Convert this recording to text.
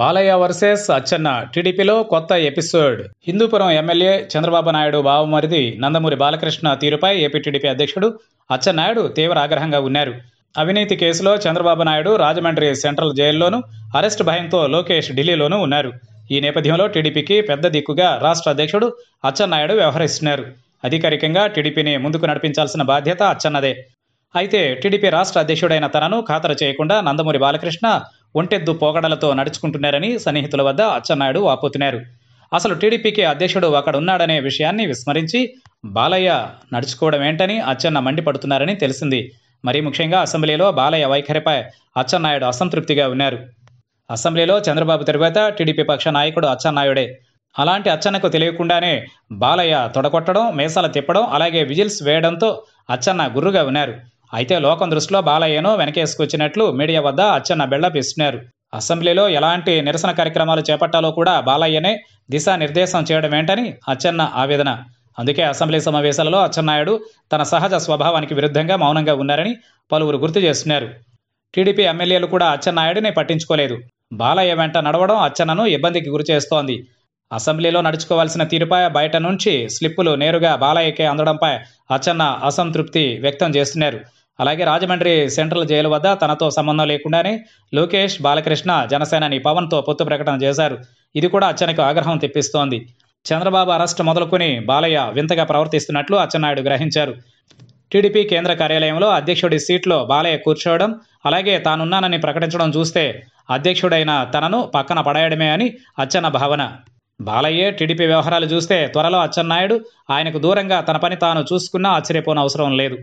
Balayya versus Atchanna టీడీపీలో కొత్త episode Hindupuram MLA Chandrababu Naidu బావమరిది నందమూరి బాలకృష్ణ తీరుపై ఏపీ టీడీపీ అధ్యక్షుడు అచ్చెన్నాయుడు తీవ్ర ఆగ్రహంగా ఉన్నారు అవినీతి కేసులో చంద్రబాబు నాయుడు రాజమండ్రి సెంట్రల్ జైల్లోనూ అరెస్ట్ భయంతో లోకేష్ ఢిల్లీలోనూ ఉన్నారు ఈ నేపథ్యంలో టీడీపీకి పెద్ద దిక్కుగా రాష్ట్ర అధ్యక్షుడు అచ్చెన్నాయుడు వ్యవహరిస్తున్నారు అధికారికంగా టీడీపీని ముందుకు నడిపించాల్సిన బాధ్యత అచ్చన్నదే అయితే టీడీపీ రాష్ట్ర అధ్యక్షుడైన తనను ఖాతరు చేయకుండా నందమూరి బాలకృష్ణ ఒంటెద్దు పోగడలతో నడుచుకుంటున్నారని సన్నిహితుల వద్ద అచ్చెన్నాయుడు వాపోతున్నారు అసలు టీడీపీకి అధ్యక్షుడు అక్కడున్నాడనే విషయాన్ని విస్మరించి బాలయ్య నడుచుకోవడం ఏంటని అచ్చెన్న మండిపడుతున్నారని తెలిసింది మరీ ముఖ్యంగా అసెంబ్లీలో బాలయ్య వైఖరిపై అచ్చెన్నాయుడు అసంతృప్తిగా ఉన్నారు అసెంబ్లీలో చంద్రబాబు తరువాత టీడీపీ పక్ష నాయకుడు అచ్చెన్నాయుడే అలాంటి అచ్చన్నకు తెలియకుండానే బాలయ్య తొడగొట్టడం మేసాల తిప్పడం అలాగే విజిల్స్ వేయడంతో అచ్చన్న గుర్రుగా ఉన్నారు అయితే లోకం దృష్టిలో బాలయ్యను వెనకేసుకొచ్చినట్లు మీడియా వద్ద అచ్చన్న బెళ్లప్ అసెంబ్లీలో ఎలాంటి నిరసన కార్యక్రమాలు చేపట్టాలో కూడా బాలయ్యనే దిశానిర్దేశం చేయడం ఏంటని అచ్చన్న ఆవేదన అందుకే అసెంబ్లీ సమావేశాలలో అచ్చెన్నాయుడు తన సహజ స్వభావానికి విరుద్ధంగా మౌనంగా ఉన్నారని పలువురు గుర్తు చేస్తున్నారు టీడీపీ ఎమ్మెల్యేలు కూడా అచ్చెన్నాయుడిని పట్టించుకోలేదు బాలయ్య వెంట నడవడం అచ్చెన్నను ఇబ్బందికి గురిచేస్తోంది అసెంబ్లీలో నడుచుకోవాల్సిన తీరుపై బయట నుంచి స్లిప్పులు నేరుగా బాలయ్యకే అందడంపై అచ్చెన్న అసంతృప్తి వ్యక్తం చేస్తున్నారు అలాగే రాజమండ్రి సెంట్రల్ జైలు వద్ద తనతో సంబంధం లేకుండానే లోకేష్ బాలకృష్ణ జనసేనని పవన్తో పొత్తు ప్రకటన చేశారు ఇది కూడా అచ్చనకు ఆగ్రహం తెప్పిస్తోంది చంద్రబాబు అరెస్టు మొదలుకొని బాలయ్య వింతగా ప్రవర్తిస్తున్నట్లు అచ్చెన్నాయుడు గ్రహించారు టీడీపీ కేంద్ర కార్యాలయంలో అధ్యక్షుడి సీట్లో బాలయ్య కూర్చోవడం అలాగే తానున్నానని ప్రకటించడం చూస్తే అధ్యక్షుడైన తనను పక్కన పడేయడమే అని అచ్చన్న భావన బాలయ్యే టీడీపీ వ్యవహారాలు చూస్తే త్వరలో అచ్చెన్నాయుడు ఆయనకు దూరంగా తన పని తాను చూసుకున్నా ఆశ్చర్యపోనవసరం లేదు